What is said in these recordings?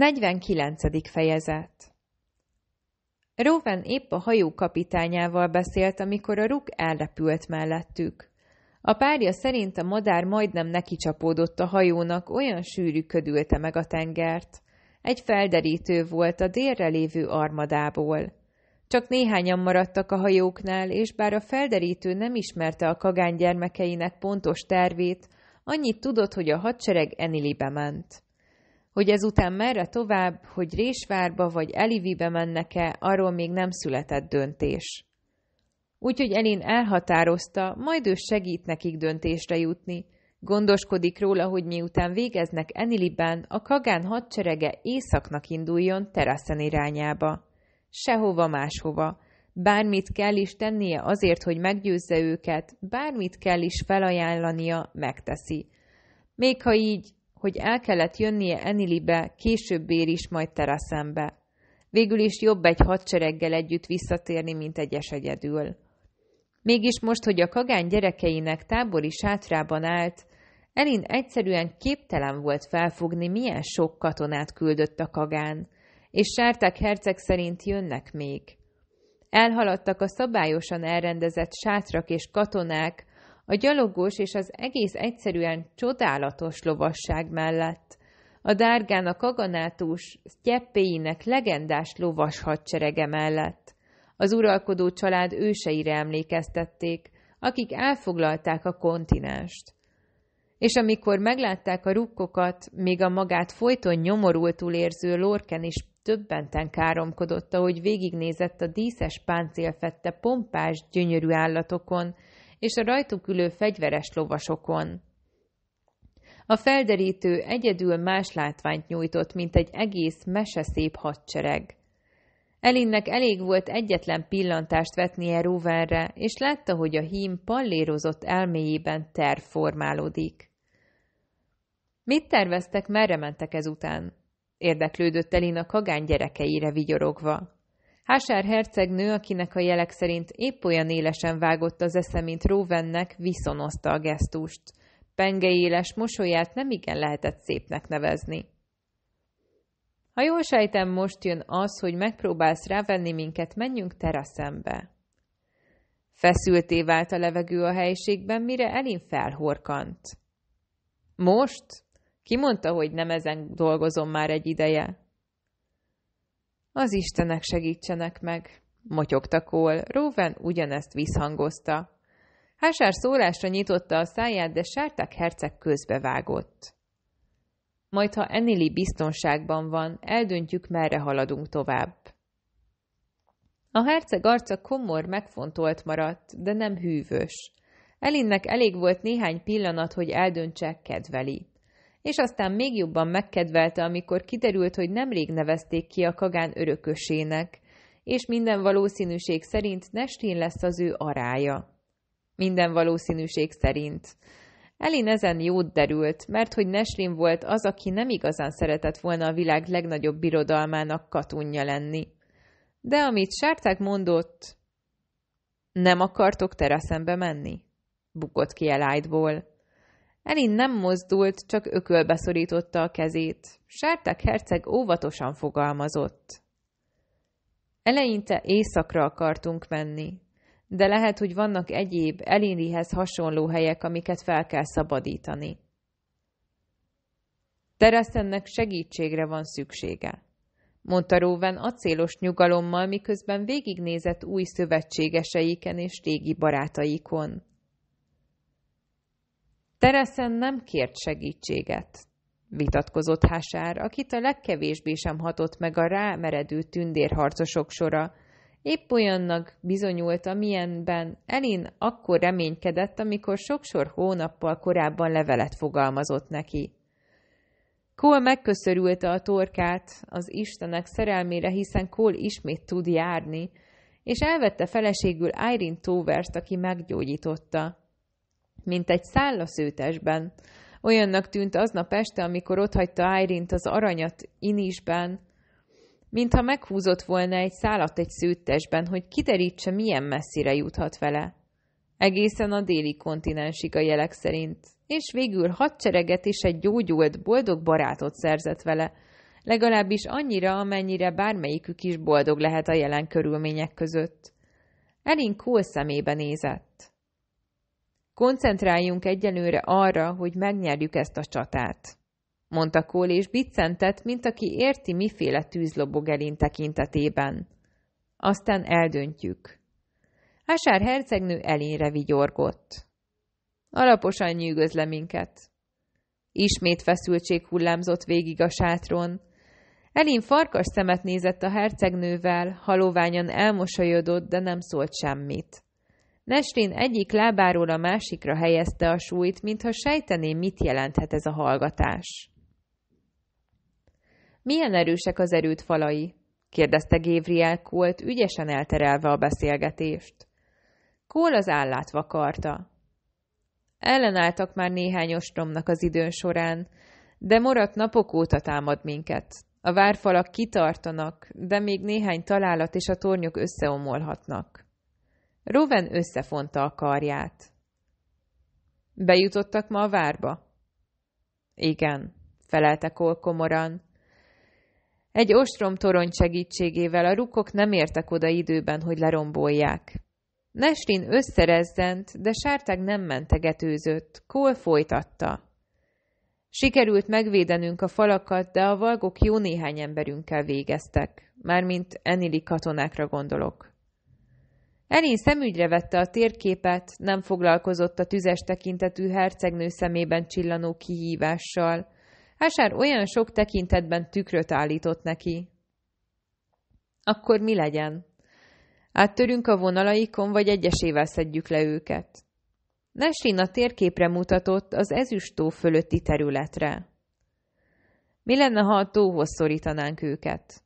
49. fejezet Róven épp a hajó kapitányával beszélt, amikor a ruk elrepült mellettük. A párja szerint a madár majdnem neki csapódott a hajónak, olyan sűrű ködülte meg a tengert. Egy felderítő volt a délre lévő armadából. Csak néhányan maradtak a hajóknál, és bár a felderítő nem ismerte a kagány gyermekeinek pontos tervét, annyit tudott, hogy a hadsereg Enilibe ment. Hogy ezután merre tovább, hogy Résvárba vagy Elivibe mennek-e, arról még nem született döntés. Úgyhogy Elin elhatározta, majd ő segít nekik döntésre jutni, Gondoskodik róla, hogy miután végeznek Eniliben, a kagán hadserege északnak induljon teraszen irányába. Sehova máshova. Bármit kell is tennie azért, hogy meggyőzze őket, bármit kell is felajánlania, megteszi. Még ha így hogy el kellett jönnie Enilibe, később ér is, majd teraszembe. Végül is jobb egy hadsereggel együtt visszatérni, mint egyes egyedül. Mégis most, hogy a kagány gyerekeinek tábori sátrában állt, Elin egyszerűen képtelen volt felfogni, milyen sok katonát küldött a kagán, és sárták herceg szerint jönnek még. Elhaladtak a szabályosan elrendezett sátrak és katonák, a gyalogos és az egész egyszerűen csodálatos lovasság mellett. A dárgán a kaganátus, sztyeppéinek legendás lovas hadserege mellett. Az uralkodó család őseire emlékeztették, akik elfoglalták a kontinenst. És amikor meglátták a rukkokat, még a magát folyton nyomorultul érző Lorken is többenten káromkodott, ahogy végignézett a díszes páncélfette pompás, gyönyörű állatokon, és a rajtuk ülő fegyveres lovasokon. A felderítő egyedül más látványt nyújtott, mint egy egész meseszép hadsereg. Elinnek elég volt egyetlen pillantást vetnie Ruvenre, és látta, hogy a hím pallérozott elméjében terv formálódik. Mit terveztek, merre mentek ezután? Érdeklődött Elin a kagány gyerekeire vigyorogva. Hásár hercegnő, akinek a jelek szerint épp olyan élesen vágott az esze, mint Róvennek, viszonozta a gesztust. Penge éles mosolyát nem igen lehetett szépnek nevezni. Ha jól sejtem, most jön az, hogy megpróbálsz rávenni minket, menjünk teraszembe. Feszülté vált a levegő a helyiségben, mire Elin felhorkant. Most? Ki mondta, hogy nem ezen dolgozom már egy ideje? Az Istenek segítsenek meg, motyogta Kól, Róven ugyanezt visszhangozta. Hásár szólásra nyitotta a száját, de Sárták herceg közbevágott. Majd, ha Enili biztonságban van, eldöntjük, merre haladunk tovább. A herceg arca komor megfontolt maradt, de nem hűvös. Elinnek elég volt néhány pillanat, hogy eldöntse, kedveli és aztán még jobban megkedvelte, amikor kiderült, hogy nemrég nevezték ki a kagán örökösének, és minden valószínűség szerint Nestin lesz az ő arája. Minden valószínűség szerint. Elin ezen jót derült, mert hogy Nesrin volt az, aki nem igazán szeretett volna a világ legnagyobb birodalmának katunja lenni. De amit Sárták mondott, nem akartok teraszembe menni? Bukott ki Elide-ból. Elin nem mozdult, csak ökölbe szorította a kezét. Sertek herceg óvatosan fogalmazott. Eleinte éjszakra akartunk menni, de lehet, hogy vannak egyéb Elinrihez hasonló helyek, amiket fel kell szabadítani. Teresztennek segítségre van szüksége, mondta Róven acélos nyugalommal, miközben végignézett új szövetségeseiken és régi barátaikon. Tereszen nem kért segítséget, vitatkozott Hásár, akit a legkevésbé sem hatott meg a rámeredő tündérharcosok sora. Épp olyannak bizonyult, amilyenben Elin akkor reménykedett, amikor soksor hónappal korábban levelet fogalmazott neki. Kól megköszörülte a torkát az Istenek szerelmére, hiszen Kól ismét tud járni, és elvette feleségül Irene Tovert, aki meggyógyította mint egy szállaszőtesben. Olyannak tűnt aznap este, amikor otthagyta Irint az aranyat inisben, mintha meghúzott volna egy szálat egy szőttesben, hogy kiderítse, milyen messzire juthat vele. Egészen a déli kontinensig a jelek szerint, és végül hadsereget és egy gyógyult, boldog barátot szerzett vele, legalábbis annyira, amennyire bármelyikük is boldog lehet a jelen körülmények között. Elin Cole szemébe nézett. Koncentráljunk egyenőre arra, hogy megnyerjük ezt a csatát, mondta Kól, és biccentett, mint aki érti, miféle tűzlobog elin tekintetében. Aztán eldöntjük. Ásár hercegnő elénre vigyorgott. Alaposan nyűgöz le minket. Ismét feszültség hullámzott végig a sátron. Elin farkas szemet nézett a hercegnővel, haloványan elmosolyodott, de nem szólt semmit. Nesrin egyik lábáról a másikra helyezte a súlyt, mintha sejtené, mit jelenthet ez a hallgatás. Milyen erősek az erőt falai? kérdezte Gévriel Kolt, ügyesen elterelve a beszélgetést. Kól az állát vakarta. Ellenálltak már néhány ostromnak az időn során, de morat napok óta támad minket. A várfalak kitartanak, de még néhány találat és a tornyok összeomolhatnak. Roven összefonta a karját. Bejutottak ma a várba? Igen, felelte Kol komoran. Egy ostrom torony segítségével a rukok nem értek oda időben, hogy lerombolják. Nesrin összerezzent, de sárták nem mentegetőzött, Kol folytatta. Sikerült megvédenünk a falakat, de a valgok jó néhány emberünkkel végeztek, mármint Enili katonákra gondolok. Erin szemügyre vette a térképet, nem foglalkozott a tüzes tekintetű hercegnő szemében csillanó kihívással. Ásár olyan sok tekintetben tükröt állított neki. Akkor mi legyen? Áttörünk a vonalaikon, vagy egyesével szedjük le őket? Nesrin a térképre mutatott az ezüstó fölötti területre. Mi lenne, ha a tóhoz szorítanánk őket?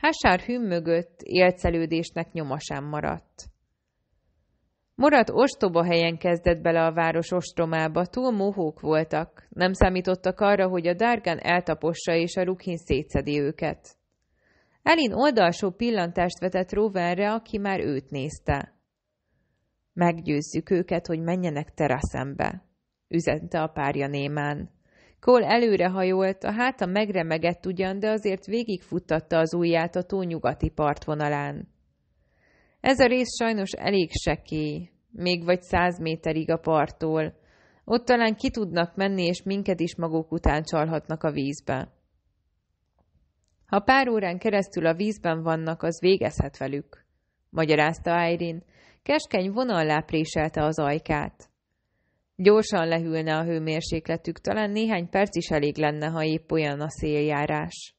Hásár hűn mögött élcelődésnek nyoma sem maradt. Morat ostoba helyen kezdett bele a város ostromába, túl mohók voltak, nem számítottak arra, hogy a dárgán eltapossa és a rukhin szétszedi őket. Elin oldalsó pillantást vetett Rovenre, aki már őt nézte. Meggyőzzük őket, hogy menjenek teraszembe, üzente a párja némán. Cole előrehajolt, a háta megremegett ugyan, de azért végigfuttatta az ujját a tó nyugati partvonalán. Ez a rész sajnos elég sekély, még vagy száz méterig a parttól. Ott talán ki tudnak menni, és minket is maguk után csalhatnak a vízbe. Ha pár órán keresztül a vízben vannak, az végezhet velük, magyarázta Irene. Keskeny vonallá préselte az ajkát. Gyorsan lehűlne a hőmérsékletük, talán néhány perc is elég lenne, ha épp olyan a széljárás.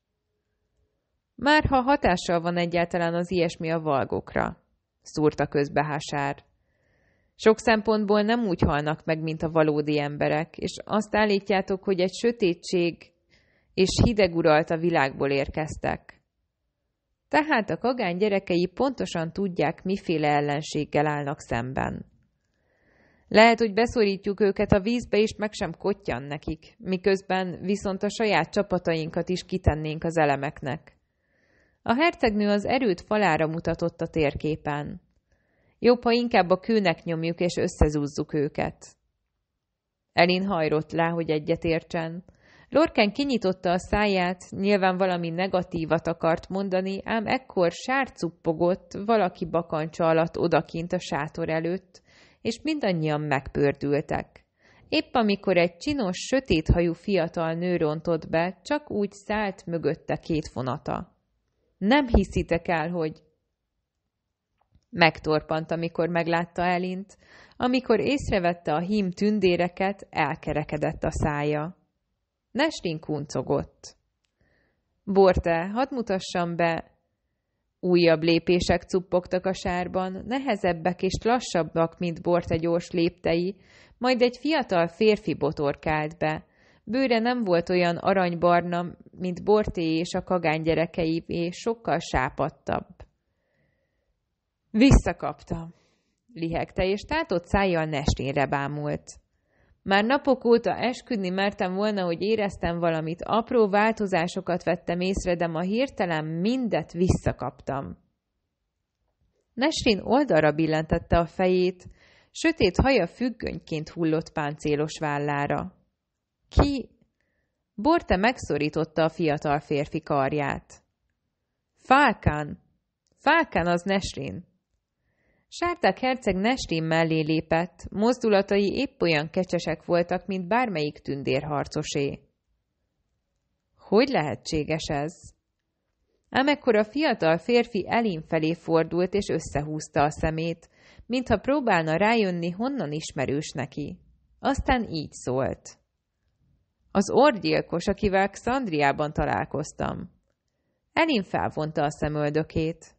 Már ha hatással van egyáltalán az ilyesmi a valgokra, szúrta közbe Hasár. Sok szempontból nem úgy halnak meg, mint a valódi emberek, és azt állítjátok, hogy egy sötétség és hideg a világból érkeztek. Tehát a kagány gyerekei pontosan tudják, miféle ellenséggel állnak szemben. Lehet, hogy beszorítjuk őket a vízbe, és meg sem kottyan nekik, miközben viszont a saját csapatainkat is kitennénk az elemeknek. A hercegnő az erőt falára mutatott a térképen. Jobb, ha inkább a kőnek nyomjuk és összezúzzuk őket. Elin hajrott le, hogy egyetértsen. Lorken kinyitotta a száját, nyilván valami negatívat akart mondani, ám ekkor sárcuppogott valaki bakancsa alatt odakint a sátor előtt, és mindannyian megpördültek. Épp amikor egy csinos, sötéthajú fiatal nő rontott be, csak úgy szállt mögötte két vonata. Nem hiszitek el, hogy... Megtorpant, amikor meglátta Elint, amikor észrevette a hím tündéreket, elkerekedett a szája. Nestin kuncogott. Borte, hadd mutassam be, Újabb lépések cuppogtak a sárban, nehezebbek és lassabbak, mint borta gyors léptei, majd egy fiatal férfi botorkált be. Bőre nem volt olyan aranybarna, mint Borté és a kagány gyerekei, és sokkal sápadtabb. Visszakaptam, lihegte, és tátott szájjal Nesrinre bámult. Már napok óta esküdni mertem volna, hogy éreztem valamit, apró változásokat vettem észre, de ma hirtelen mindet visszakaptam. Nesrin oldalra billentette a fejét, sötét haja függönyként hullott páncélos vállára. Ki? Borte megszorította a fiatal férfi karját. Fákán! Fákán az Nesrin! Sárták herceg Nesrin mellé lépett, mozdulatai épp olyan kecsesek voltak, mint bármelyik tündérharcosé. Hogy lehetséges ez? ekkor a fiatal férfi Elin felé fordult és összehúzta a szemét, mintha próbálna rájönni, honnan ismerős neki. Aztán így szólt. Az orgyilkos, akivel Xandriában találkoztam. Elin felvonta a szemöldökét.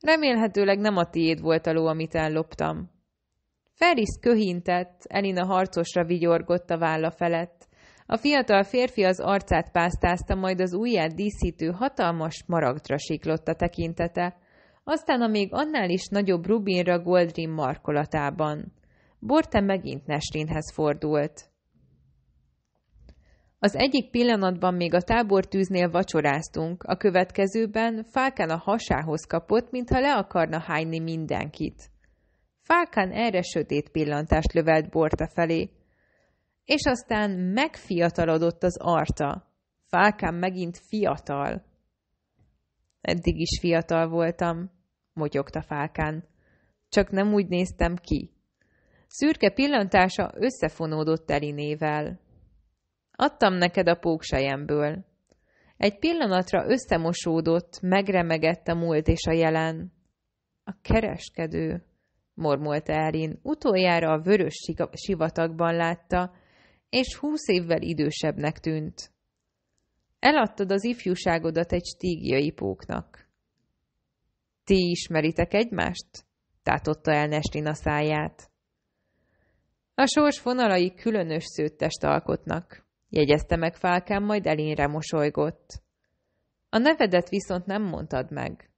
Remélhetőleg nem a tiéd volt a ló, amit elloptam. Feris köhintett, Elina harcosra vigyorgott a válla felett. A fiatal férfi az arcát pásztázta, majd az ujját díszítő hatalmas maragdra siklott a tekintete, aztán a még annál is nagyobb rubinra Goldrin markolatában. Borte megint Nesrinhez fordult. Az egyik pillanatban még a tábortűznél vacsoráztunk, a következőben Fákán a hasához kapott, mintha le akarna hányni mindenkit. Fákán erre sötét pillantást lövelt Borta felé, és aztán megfiatalodott az arta. Fákán megint fiatal. Eddig is fiatal voltam, motyogta Fákán. Csak nem úgy néztem ki. Szürke pillantása összefonódott Elinével. Adtam neked a póksejemből. Egy pillanatra összemosódott, megremegett a múlt és a jelen. A kereskedő, mormolta Erin, utoljára a vörös sivatagban látta, és húsz évvel idősebbnek tűnt. Eladtad az ifjúságodat egy stígiai póknak. Ti ismeritek egymást? tátotta el Nestin a száját. A sors fonalai különös szőttest alkotnak jegyezte meg Fálkán, majd Elinre mosolygott. A nevedet viszont nem mondtad meg.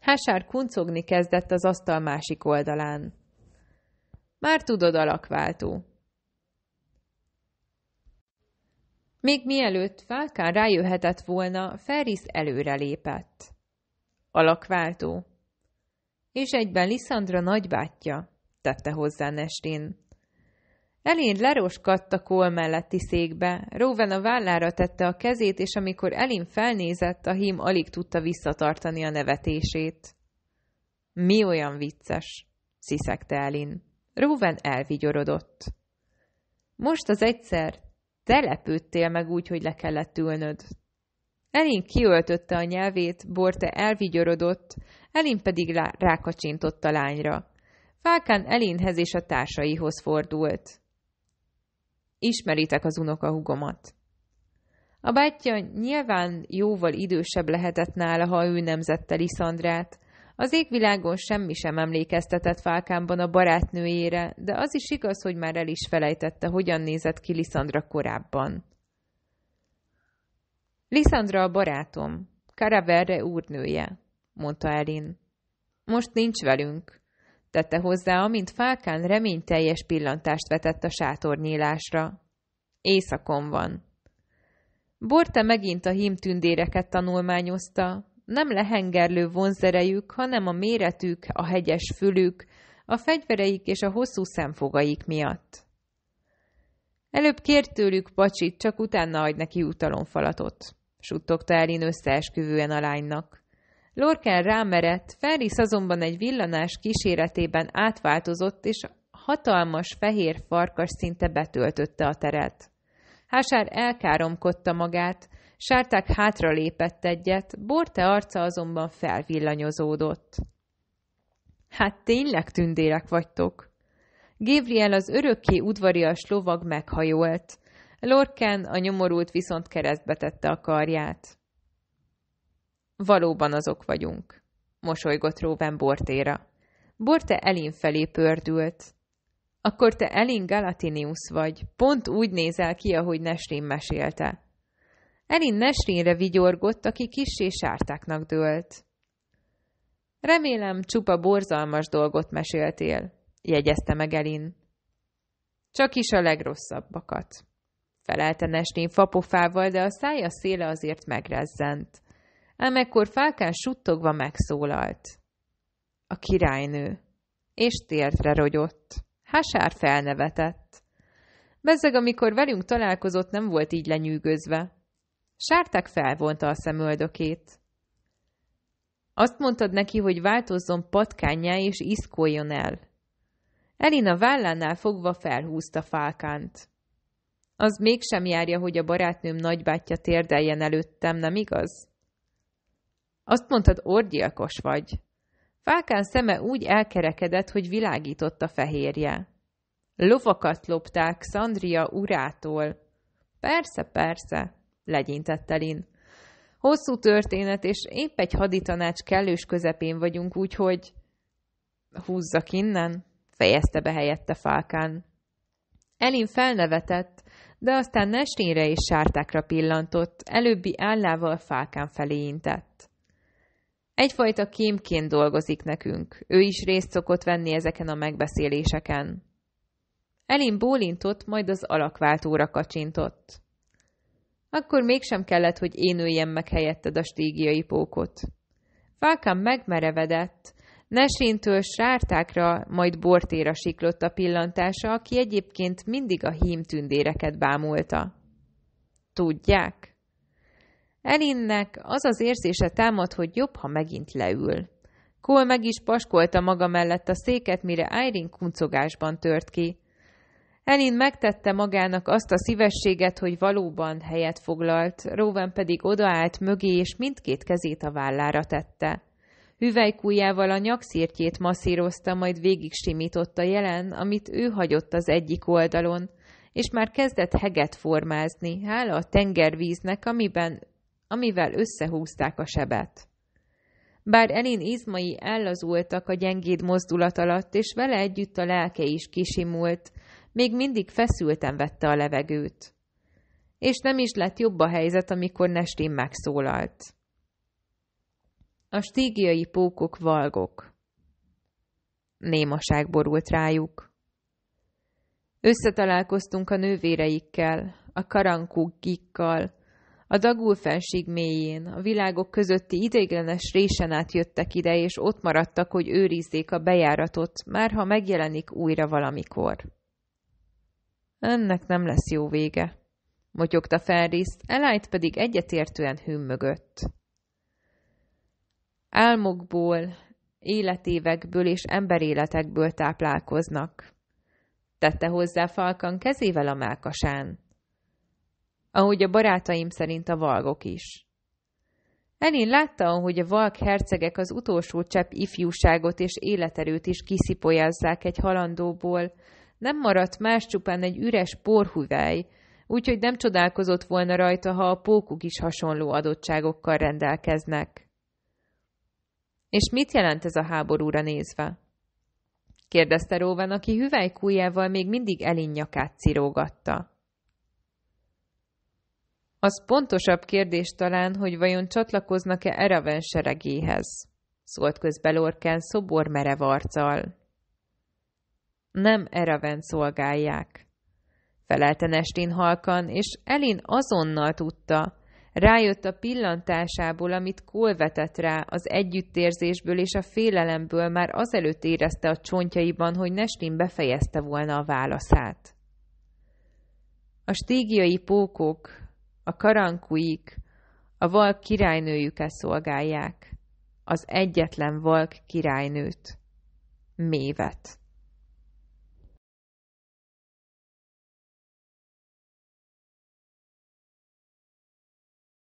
Hásár kuncogni kezdett az asztal másik oldalán. Már tudod, alakváltó. Még mielőtt Fálkán rájöhetett volna, Ferris lépett. Alakváltó. És egyben Lisandra nagybátyja, tette hozzá Nestin. Elén leroskadt a kol melletti székbe, Róven a vállára tette a kezét, és amikor Elin felnézett, a hím alig tudta visszatartani a nevetését. Mi olyan vicces? sziszegte Elin. Róven elvigyorodott. Most az egyszer telepődtél meg úgy, hogy le kellett ülnöd. Elin kiöltötte a nyelvét, Borte elvigyorodott, Elin pedig rákacsintott a lányra. Fákán Elinhez és a társaihoz fordult. Ismeritek az unokahugomat. A bátyja nyilván jóval idősebb lehetett nála, ha ő nemzette Liszandrát. Az égvilágon semmi sem emlékeztetett Fálkánban a barátnőjére, de az is igaz, hogy már el is felejtette, hogyan nézett ki Liszandra korábban. Liszandra a barátom, Karaverre úrnője, mondta Elin. Most nincs velünk tette hozzá, amint fákán reményteljes pillantást vetett a sátornyílásra. Éjszakon van. Borte megint a hím tündéreket tanulmányozta. Nem lehengerlő vonzerejük, hanem a méretük, a hegyes fülük, a fegyvereik és a hosszú szemfogaik miatt. Előbb kért tőlük pacsit, csak utána adj neki utalomfalatot, suttogta Elin összeesküvően a lánynak. Lorken rámerett, Ferris azonban egy villanás kíséretében átváltozott, és hatalmas fehér farkas szinte betöltötte a teret. Hásár elkáromkodta magát, Sárták lépett egyet, Borte arca azonban felvillanyozódott. Hát tényleg tündérek vagytok. Gabriel az örökké udvarias lovag meghajolt. Lorcan a nyomorult viszont keresztbe tette a karját. Valóban azok vagyunk, mosolygott Róven Bortéra. Borte Elin felé pördült. Akkor te Elin Galatinius vagy, pont úgy nézel ki, ahogy Nesrin mesélte. Elin Nesrinre vigyorgott, aki kissé sártáknak dőlt. Remélem, csupa borzalmas dolgot meséltél, jegyezte meg Elin. Csak is a legrosszabbakat, felelte Nesrin fapofával, de a szája széle azért megrezzent ám ekkor fákán suttogva megszólalt. A királynő. És tértre rogyott. Hasár felnevetett. Bezzeg, amikor velünk találkozott, nem volt így lenyűgözve. Sárták felvonta a szemöldökét. Azt mondtad neki, hogy változzon patkányá és iszkoljon el. Elina vállánál fogva felhúzta fákánt. Az mégsem járja, hogy a barátnőm nagybátyja térdeljen előttem, nem igaz? Azt mondtad, orgyilkos vagy. Fákán szeme úgy elkerekedett, hogy világított a fehérje. Lovakat lopták Szandria urától. Persze, persze, legyintett Elin. Hosszú történet, és épp egy haditanács kellős közepén vagyunk, úgyhogy... Húzzak innen, fejezte be helyette Fákán. Elin felnevetett, de aztán Nesrinre és Sártákra pillantott, előbbi állával Fákán felé intett. Egyfajta kémként dolgozik nekünk. Ő is részt szokott venni ezeken a megbeszéléseken. Elin bólintott, majd az alakváltóra kacsintott. Akkor mégsem kellett, hogy én üljem meg helyetted a stígiai pókot. Falkán megmerevedett, Nesintől sártákra, majd bortéra siklott a pillantása, aki egyébként mindig a hím tündéreket bámulta. Tudják? Elinnek az az érzése támad, hogy jobb, ha megint leül. Cole meg is paskolta maga mellett a széket, mire Irene kuncogásban tört ki. Elin megtette magának azt a szívességet, hogy valóban helyet foglalt, Rowan pedig odaállt mögé, és mindkét kezét a vállára tette. Hüvelykújjával a nyakszirtjét masszírozta, majd végig simította jelen, amit ő hagyott az egyik oldalon, és már kezdett heget formázni, hála a tengervíznek, amiben amivel összehúzták a sebet. Bár Elin izmai ellazultak a gyengéd mozdulat alatt, és vele együtt a lelke is kisimult, még mindig feszülten vette a levegőt. És nem is lett jobb a helyzet, amikor Nestin megszólalt. A stígiai pókok valgok. Némaság borult rájuk. Összetalálkoztunk a nővéreikkel, a karankúgikkal, a fenség mélyén, a világok közötti ideiglenes résen át jöttek ide, és ott maradtak, hogy őrizzék a bejáratot, már ha megjelenik újra valamikor. Ennek nem lesz jó vége, motyogta Ferriszt, Elájt pedig egyetértően hümmögött. Álmokból, életévekből és emberéletekből táplálkoznak. Tette hozzá Falkan kezével a melkasán ahogy a barátaim szerint a valgok is. Elin látta, ahogy a valk hercegek az utolsó csepp ifjúságot és életerőt is kiszipolyázzák egy halandóból, nem maradt más csupán egy üres porhüvely, úgyhogy nem csodálkozott volna rajta, ha a pókuk is hasonló adottságokkal rendelkeznek. És mit jelent ez a háborúra nézve? kérdezte Róvan, aki hüvelykújjával még mindig Elin nyakát cirógatta. Az pontosabb kérdés talán, hogy vajon csatlakoznak-e Eraven seregéhez, szólt közbe szobor merev arccal. Nem Eraven szolgálják, felelte Nestin halkan, és Elin azonnal tudta, rájött a pillantásából, amit Kól vetett rá, az együttérzésből és a félelemből már azelőtt érezte a csontjaiban, hogy Nestin befejezte volna a válaszát. A stígiai pókok, a karankuik, a valk királynőjüket szolgálják, az egyetlen valk királynőt, mévet.